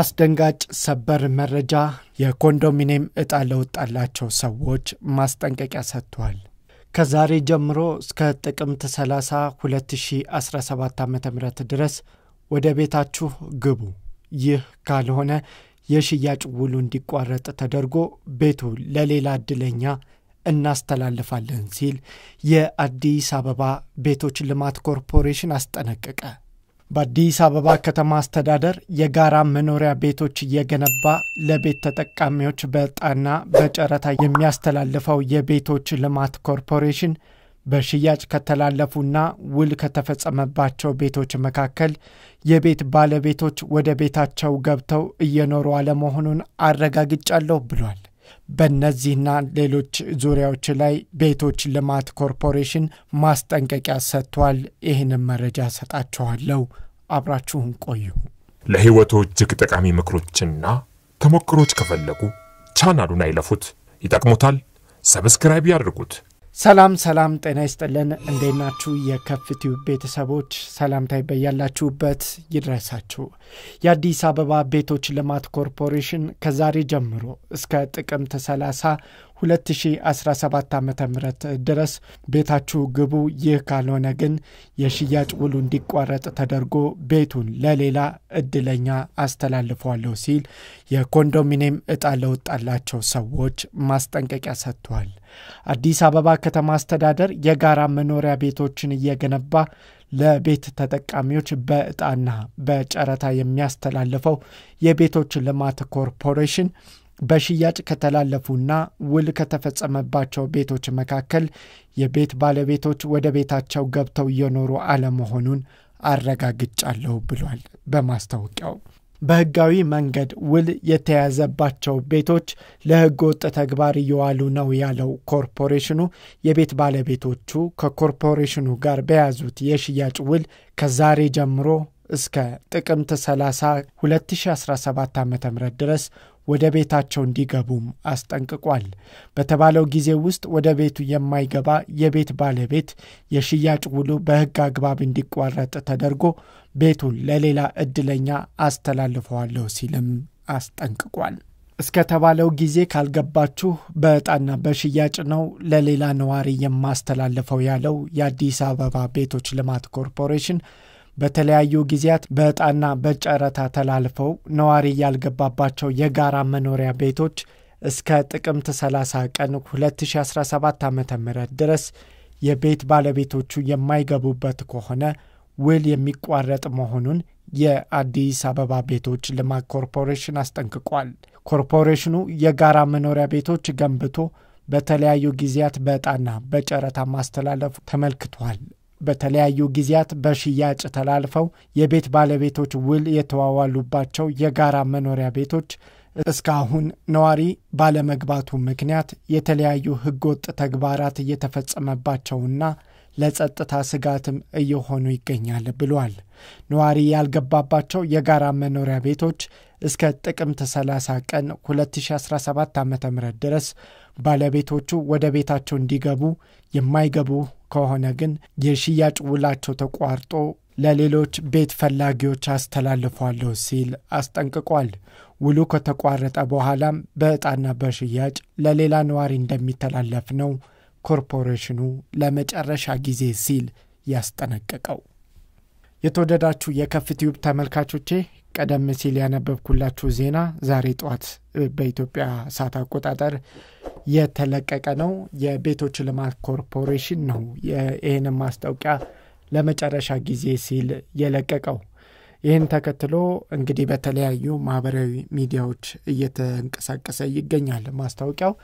አስደንጋጭ ሰበር መረጃ የኮንዶሚኒየም እጣ ለወጣላቸው ሰዎች ማስጠንቀቂያ ሰጥቷል። ከዛሬ ጀምሮ እስከ ጥቅምት 30 2017 ዓ ም ድረስ ወደ ቤታችሁ ግቡ፣ ይህ ካልሆነ የሽያጭ ውሉ እንዲቋረጥ ተደርጎ ቤቱ ለሌላ ዕድለኛ እናስተላልፋለን ሲል የአዲስ አበባ ቤቶች ልማት ኮርፖሬሽን አስጠነቀቀ። በአዲስ አበባ ከተማ አስተዳደር የጋራ መኖሪያ ቤቶች እየገነባ ለቤት ተጠቃሚዎች በጣና በጨረታ የሚያስተላልፈው የቤቶች ልማት ኮርፖሬሽን በሽያጭ ከተላለፉና ውል ከተፈጸመባቸው ቤቶች መካከል የቤት ባለቤቶች ወደ ቤታቸው ገብተው እየኖሩ አለመሆኑን አረጋግጫለሁ ብሏል። በእነዚህና ሌሎች ዙሪያዎች ላይ ቤቶች ልማት ኮርፖሬሽን ማስጠንቀቂያ ሰጥቷል። ይህንም መረጃ ሰጣችኋለሁ። አብራችሁን ቆዩ። ለሕይወቶ እጅግ ጠቃሚ ምክሮችና ተሞክሮች ከፈለጉ ቻናሉን አይለፉት፣ ይጠቅሙታል። ሰብስክራይብ ያድርጉት። ሰላም ሰላም፣ ጤና ይስጥልን። እንዴት ናችሁ? የከፍቲው ቤተሰቦች ሰላምታ በያላችሁበት ይድረሳችሁ። የአዲስ አበባ ቤቶች ልማት ኮርፖሬሽን ከዛሬ ጀምሮ እስከ ጥቅምት 30 2017 ዓ ም ድረስ ቤታችሁ ግቡ፣ ይህ ካልሆነ ግን የሽያጭ ውሉ እንዲቋረጥ ተደርጎ ቤቱን ለሌላ እድለኛ አስተላልፏለሁ ሲል የኮንዶሚኒየም እጣ ለወጣላቸው ሰዎች ማስጠንቀቂያ ሰጥቷል። አዲስ አበባ ከተማ አስተዳደር የጋራ መኖሪያ ቤቶችን እየገነባ ለቤት ተጠቃሚዎች በእጣና በጨረታ የሚያስተላልፈው የቤቶች ልማት ኮርፖሬሽን በሽያጭ ከተላለፉና ውል ከተፈጸመባቸው ቤቶች መካከል የቤት ባለቤቶች ወደ ቤታቸው ገብተው እየኖሩ አለመሆኑን አረጋግጫለሁ ብሏል። በማስታወቂያው በህጋዊ መንገድ ውል የተያዘባቸው ቤቶች ለህገ ወጥ ተግባር እየዋሉ ነው ያለው ኮርፖሬሽኑ የቤት ባለቤቶቹ ከኮርፖሬሽኑ ጋር በያዙት የሽያጭ ውል ከዛሬ ጀምሮ እስከ ጥቅምት 30 2017 ዓ ም ድረስ ወደ ቤታቸው እንዲገቡም አስጠንቅቋል። በተባለው ጊዜ ውስጥ ወደ ቤቱ የማይገባ የቤት ባለቤት የሽያጭ ውሉ በሕግ አግባብ እንዲቋረጥ ተደርጎ ቤቱን ለሌላ እድለኛ አስተላልፈዋለሁ ሲልም አስጠንቅቋል። እስከተባለው ጊዜ ካልገባችሁ በእጣና በሽያጭ ነው ለሌላ ነዋሪ የማስተላልፈው ያለው የአዲስ አበባ ቤቶች ልማት ኮርፖሬሽን በተለያዩ ጊዜያት በእጣና በጨረታ ተላልፈው ነዋሪ ያልገባባቸው የጋራ መኖሪያ ቤቶች እስከ ጥቅምት 30 ቀን 2017 ዓ ም ድረስ የቤት ባለቤቶቹ የማይገቡበት ከሆነ ውል የሚቋረጥ መሆኑን የአዲስ አበባ ቤቶች ልማት ኮርፖሬሽን አስጠንቅቋል። ኮርፖሬሽኑ የጋራ መኖሪያ ቤቶች ገንብቶ በተለያዩ ጊዜያት በዕጣና በጨረታ ማስተላለፉ ተመልክቷል። በተለያዩ ጊዜያት በሽያጭ ተላልፈው የቤት ባለቤቶች ውል የተዋዋሉባቸው የጋራ መኖሪያ ቤቶች እስካሁን ነዋሪ ባለመግባቱ ምክንያት የተለያዩ ሕገወጥ ተግባራት እየተፈጸመባቸውና ለጸጥታ ስጋትም እየሆኑ ይገኛል ብሏል። ነዋሪ ያልገባባቸው የጋራ መኖሪያ ቤቶች እስከ ጥቅምት 30 ቀን 2017 ዓ ም ድረስ ባለቤቶቹ ወደ ቤታቸው እንዲገቡ የማይገቡ ከሆነ ግን የሽያጭ ውላቸው ተቋርጦ ለሌሎች ቤት ፈላጊዎች አስተላልፏለሁ ሲል አስጠንቅቋል። ውሉ ከተቋረጠ በኋላም በዕጣና በሽያጭ ለሌላ ነዋሪ እንደሚተላለፍ ነው ኮርፖሬሽኑ ለመጨረሻ ጊዜ ሲል ያስጠነቀቀው። የተወደዳችሁ የከፍትዩብ ተመልካቾቼ ቀደም ሲል ያነበብኩላችሁ ዜና ዛሬ ጠዋት በኢትዮጵያ ሰዓት አቆጣጠር የተለቀቀ ነው። የቤቶች ልማት ኮርፖሬሽን ነው ይህንን ማስታወቂያ ለመጨረሻ ጊዜ ሲል የለቀቀው። ይህን ተከትሎ እንግዲህ በተለያዩ ማህበራዊ ሚዲያዎች እየተንቀሳቀሰ ይገኛል ማስታወቂያው።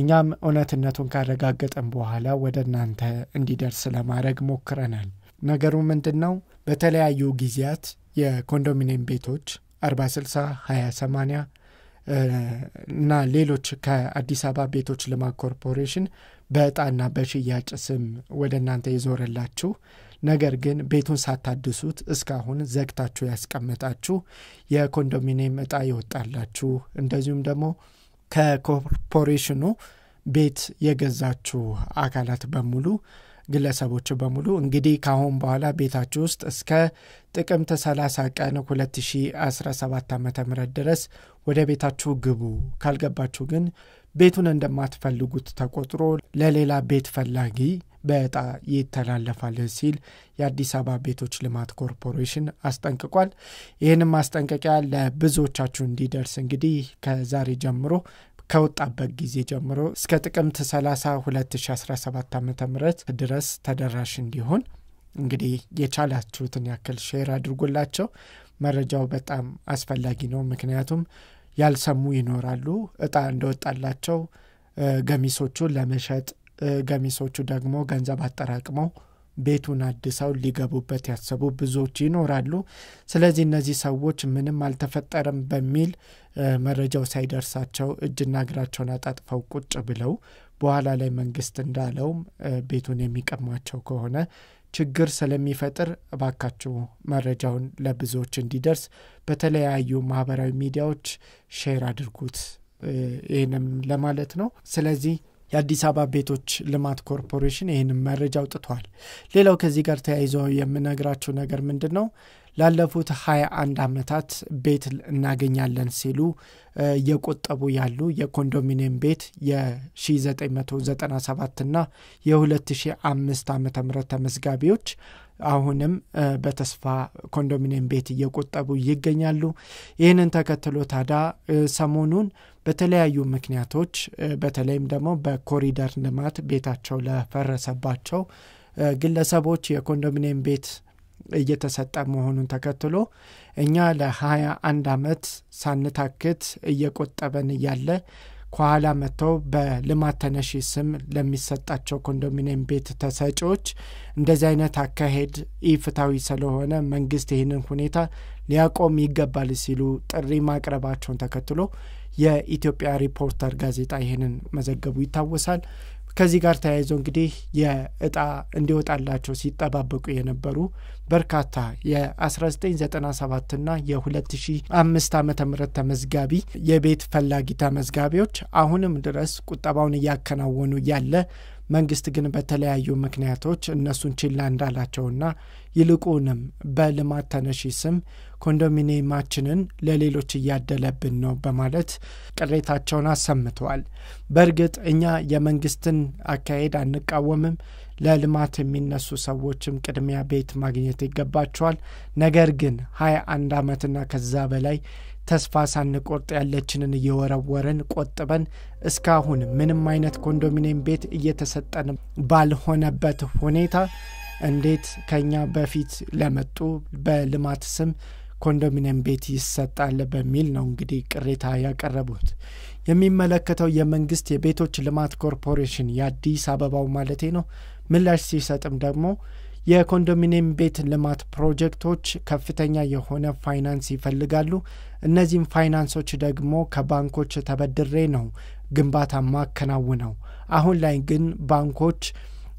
እኛም እውነትነቱን ካረጋገጠን በኋላ ወደ እናንተ እንዲደርስ ለማድረግ ሞክረናል። ነገሩ ምንድን ነው? በተለያዩ ጊዜያት የኮንዶሚኒየም ቤቶች 40 20 80 እና ሌሎች ከአዲስ አበባ ቤቶች ልማት ኮርፖሬሽን በእጣና በሽያጭ ስም ወደ እናንተ የዞረላችሁ ነገር ግን ቤቱን ሳታድሱት እስካሁን ዘግታችሁ ያስቀመጣችሁ የኮንዶሚኒየም እጣ ይወጣላችሁ። እንደዚሁም ደግሞ ከኮርፖሬሽኑ ቤት የገዛችሁ አካላት በሙሉ ግለሰቦች በሙሉ እንግዲህ ከአሁን በኋላ ቤታችሁ ውስጥ እስከ ጥቅምት 30 ቀን 2017 ዓ ም ድረስ ወደ ቤታችሁ ግቡ፣ ካልገባችሁ ግን ቤቱን እንደማትፈልጉት ተቆጥሮ ለሌላ ቤት ፈላጊ በእጣ ይተላለፋል ሲል የአዲስ አበባ ቤቶች ልማት ኮርፖሬሽን አስጠንቅቋል። ይህንም ማስጠንቀቂያ ለብዙዎቻችሁ እንዲደርስ እንግዲህ ከዛሬ ጀምሮ ከወጣበት ጊዜ ጀምሮ እስከ ጥቅምት 30 2017 ዓ ም ድረስ ተደራሽ እንዲሆን እንግዲህ የቻላችሁትን ያክል ሼር አድርጎላቸው። መረጃው በጣም አስፈላጊ ነው። ምክንያቱም ያልሰሙ ይኖራሉ። እጣ እንደወጣላቸው ገሚሶቹ ለመሸጥ ገሚሶቹ ደግሞ ገንዘብ አጠራቅመው ቤቱን አድሰው ሊገቡበት ያሰቡ ብዙዎች ይኖራሉ። ስለዚህ እነዚህ ሰዎች ምንም አልተፈጠረም በሚል መረጃው ሳይደርሳቸው እጅና እግራቸውን አጣጥፈው ቁጭ ብለው በኋላ ላይ መንግስት እንዳለውም ቤቱን የሚቀማቸው ከሆነ ችግር ስለሚፈጥር እባካችሁ መረጃውን ለብዙዎች እንዲደርስ በተለያዩ ማህበራዊ ሚዲያዎች ሼር አድርጉት። ይህንም ለማለት ነው። ስለዚህ የአዲስ አበባ ቤቶች ልማት ኮርፖሬሽን ይህንን መረጃ አውጥቷል። ሌላው ከዚህ ጋር ተያይዞ የምነግራቸው ነገር ምንድን ነው? ላለፉት 21 ዓመታት ቤት እናገኛለን ሲሉ እየቆጠቡ ያሉ የኮንዶሚኒየም ቤት የ1997 እና የ2005 ዓ ም ተመዝጋቢዎች አሁንም በተስፋ ኮንዶሚኒየም ቤት እየቆጠቡ ይገኛሉ። ይህንን ተከትሎ ታዲያ ሰሞኑን በተለያዩ ምክንያቶች በተለይም ደግሞ በኮሪደር ልማት ቤታቸው ለፈረሰባቸው ግለሰቦች የኮንዶሚኒየም ቤት እየተሰጠ መሆኑን ተከትሎ እኛ ለ21 ዓመት ሳንታክት እየቆጠበን እያለ ከኋላ መጥተው በልማት ተነሺ ስም ለሚሰጣቸው ኮንዶሚኒየም ቤት ተሰጪዎች እንደዚህ አይነት አካሄድ ኢፍታዊ ስለሆነ መንግስት ይህንን ሁኔታ ሊያቆም ይገባል ሲሉ ጥሪ ማቅረባቸውን ተከትሎ የኢትዮጵያ ሪፖርተር ጋዜጣ ይህንን መዘገቡ ይታወሳል። ከዚህ ጋር ተያይዞ እንግዲህ የእጣ እንዲወጣላቸው ሲጠባበቁ የነበሩ በርካታ የ1997 ና የ2005 ዓ ም ተመዝጋቢ የቤት ፈላጊ ተመዝጋቢዎች አሁንም ድረስ ቁጠባውን እያከናወኑ ያለ መንግስት ግን በተለያዩ ምክንያቶች እነሱን ችላ እንዳላቸውና ይልቁንም በልማት ተነሺ ስም ኮንዶሚኒየማችንን ለሌሎች እያደለብን ነው በማለት ቅሬታቸውን አሰምተዋል። በእርግጥ እኛ የመንግስትን አካሄድ አንቃወምም። ለልማት የሚነሱ ሰዎችም ቅድሚያ ቤት ማግኘት ይገባቸዋል። ነገር ግን ሀያ አንድ ዓመትና ከዛ በላይ ተስፋ ሳንቆርጥ ያለችንን እየወረወርን ቆጥበን እስካሁን ምንም አይነት ኮንዶሚኒየም ቤት እየተሰጠን ባልሆነበት ሁኔታ እንዴት ከኛ በፊት ለመጡ በልማት ስም ኮንዶሚኒየም ቤት ይሰጣል በሚል ነው እንግዲህ ቅሬታ ያቀረቡት። የሚመለከተው የመንግስት የቤቶች ልማት ኮርፖሬሽን የአዲስ አበባው ማለቴ ነው ምላሽ ሲሰጥም ደግሞ የኮንዶሚኒየም ቤት ልማት ፕሮጀክቶች ከፍተኛ የሆነ ፋይናንስ ይፈልጋሉ። እነዚህም ፋይናንሶች ደግሞ ከባንኮች ተበድሬ ነው ግንባታ ማከናውነው። አሁን ላይ ግን ባንኮች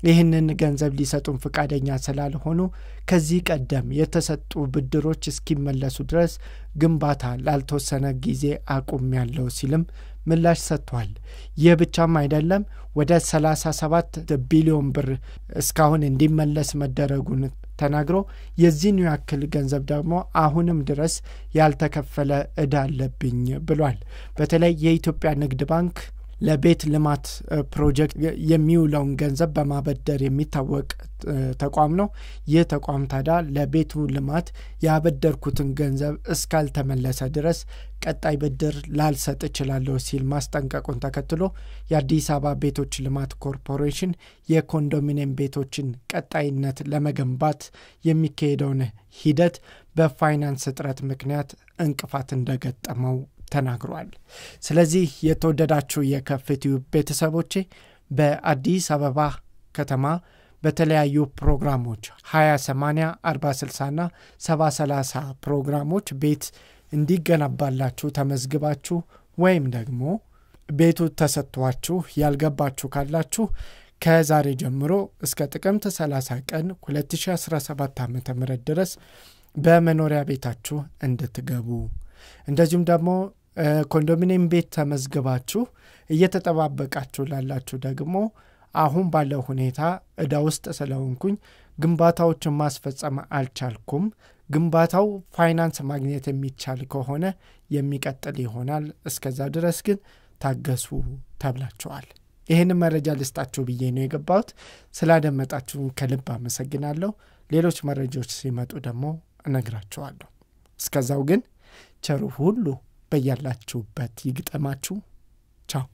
ይህንን ገንዘብ ሊሰጡን ፈቃደኛ ስላልሆኑ ከዚህ ቀደም የተሰጡ ብድሮች እስኪመለሱ ድረስ ግንባታ ላልተወሰነ ጊዜ አቁም ያለው ሲልም ምላሽ ሰጥቷል። ይህ ብቻም አይደለም፣ ወደ 37 ቢሊዮን ብር እስካሁን እንዲመለስ መደረጉን ተናግሮ የዚህን ያክል ገንዘብ ደግሞ አሁንም ድረስ ያልተከፈለ እዳ አለብኝ ብሏል። በተለይ የኢትዮጵያ ንግድ ባንክ ለቤት ልማት ፕሮጀክት የሚውለውን ገንዘብ በማበደር የሚታወቅ ተቋም ነው። ይህ ተቋም ታዲያ ለቤቱ ልማት ያበደርኩትን ገንዘብ እስካልተመለሰ ድረስ ቀጣይ ብድር ላልሰጥ እችላለሁ ሲል ማስጠንቀቁን ተከትሎ የአዲስ አበባ ቤቶች ልማት ኮርፖሬሽን የኮንዶሚኒየም ቤቶችን ቀጣይነት ለመገንባት የሚካሄደውን ሂደት በፋይናንስ እጥረት ምክንያት እንቅፋት እንደገጠመው ተናግሯል። ስለዚህ የተወደዳችሁ የከፍትዩ ቤተሰቦቼ በአዲስ አበባ ከተማ በተለያዩ ፕሮግራሞች 28 80 ና 730 ፕሮግራሞች ቤት እንዲገነባላችሁ ተመዝግባችሁ ወይም ደግሞ ቤቱ ተሰጥቷችሁ ያልገባችሁ ካላችሁ ከዛሬ ጀምሮ እስከ ጥቅምት 30 ቀን 2017 ዓ ም ድረስ በመኖሪያ ቤታችሁ እንድትገቡ እንደዚሁም ደግሞ ኮንዶሚኒየም ቤት ተመዝግባችሁ እየተጠባበቃችሁ ላላችሁ ደግሞ አሁን ባለው ሁኔታ እዳ ውስጥ ስለሆንኩኝ ግንባታዎችን ማስፈጸም አልቻልኩም። ግንባታው ፋይናንስ ማግኘት የሚቻል ከሆነ የሚቀጥል ይሆናል። እስከዛ ድረስ ግን ታገሱ ተብላችኋል። ይህንን መረጃ ልስጣችሁ ብዬ ነው የገባሁት። ስላደመጣችሁን ከልብ አመሰግናለሁ። ሌሎች መረጃዎች ሲመጡ ደግሞ እነግራችኋለሁ። እስከዛው ግን ቸሩ ሁሉ በያላችሁበት ይግጠማችሁ። ቻው